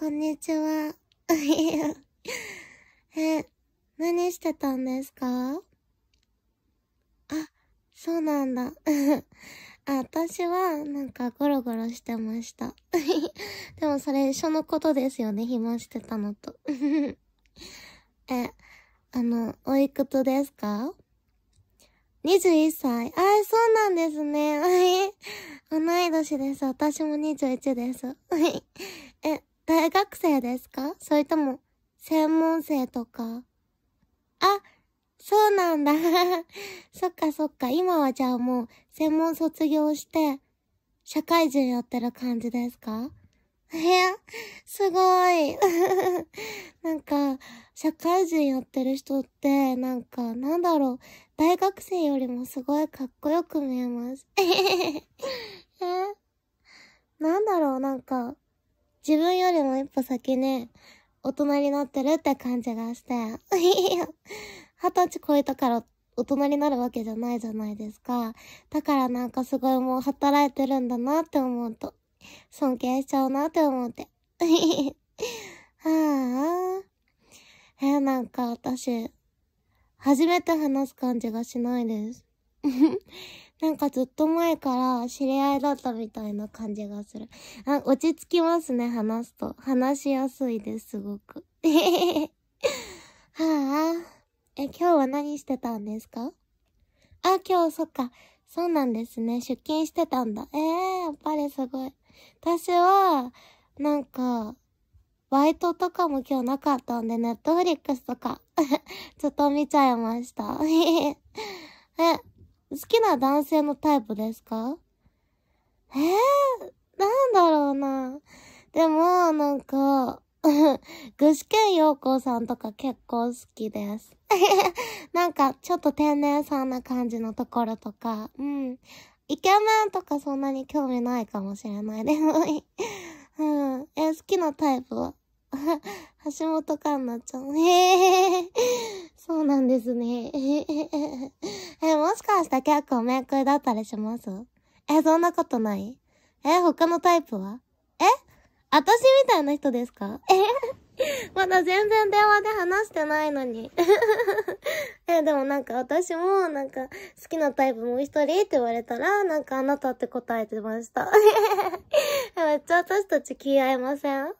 こんにちは。え、何してたんですかあ、そうなんだ。あ、私は、なんか、ゴロゴロしてました。でも、それ、一緒のことですよね。暇してたのと。え、あの、おいくつですか ?21 歳。あ、そうなんですね。同い年です。私も21です。生ですかそれとも、専門生とかあ、そうなんだ そっかそっか。今はじゃあもう、専門卒業して、社会人やってる感じですかえすごい。なんか、社会人やってる人って、なんか、なんだろう、大学生よりもすごいかっこよく見えます。えなんだろう、なんか、自分よりも一歩先ね、大人になってるって感じがして。二十歳超えたから大人になるわけじゃないじゃないですか。だからなんかすごいもう働いてるんだなって思うと、尊敬しちゃうなって思って。はあ。え、なんか私、初めて話す感じがしないです。なんかずっと前から知り合いだったみたいな感じがする。あ、落ち着きますね、話すと。話しやすいです、すごく。はあ。え、今日は何してたんですかあ、今日、そっか。そうなんですね。出勤してたんだ。ええー、やっぱりすごい。私は、なんか、バイトとかも今日なかったんで、ネットフリックスとかちょ っと見ちゃいました。え、好きな男性のタイプですかえー、なんだろうな。でも、なんか、具志堅陽子さんとか結構好きです。なんか、ちょっと天然さんな感じのところとか、うん。イケメンとかそんなに興味ないかもしれない。でも、うん。え、好きなタイプは橋本環奈ちゃん。へえ、そうなんですね。もしかして結構イクだったりしますえ、そんなことないえ、他のタイプはえ私みたいな人ですかえ まだ全然電話で話してないのに え、でもなんか私もなんか好きなタイプもう一人って言われたらなんかあなたって答えてました。めっちゃ私たち気合いません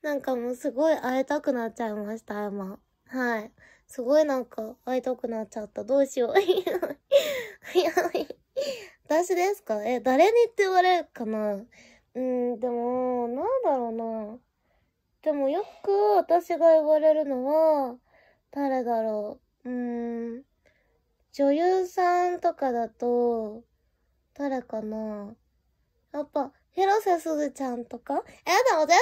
なんかもうすごい会いたくなっちゃいました、今。はい。すごいなんか会いたくなっちゃった。どうしよう。早い。私ですかえ、誰にって言われるかなうん、でも、なんだろうな。でもよく私が言われるのは、誰だろう。うーん。女優さんとかだと、誰かなやっぱ、広瀬すずちゃんとかえ、でも全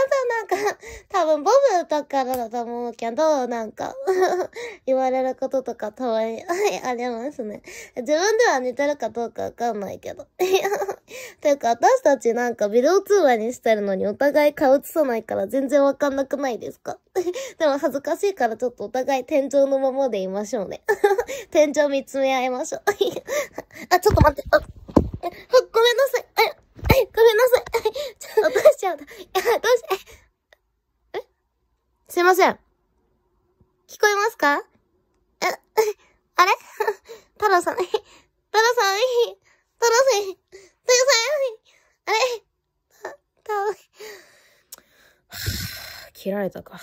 然なんか、多分ボブとかだと思うけど、なんか 言われることとかたまにありますね。自分では似てるかどうかわかんないけど。てか、私たちなんかビデオ通話にしてるのにお互い顔映さないから全然わかんなくないですかでも恥ずかしいからちょっとお互い天井のままでいましょうね。天井見つめ合いましょう。あ、ちょっと待って。ません。聞こえますかえ、あれ太郎さん、太郎さん、太郎さん、太郎さん、あれた、た、切られたか。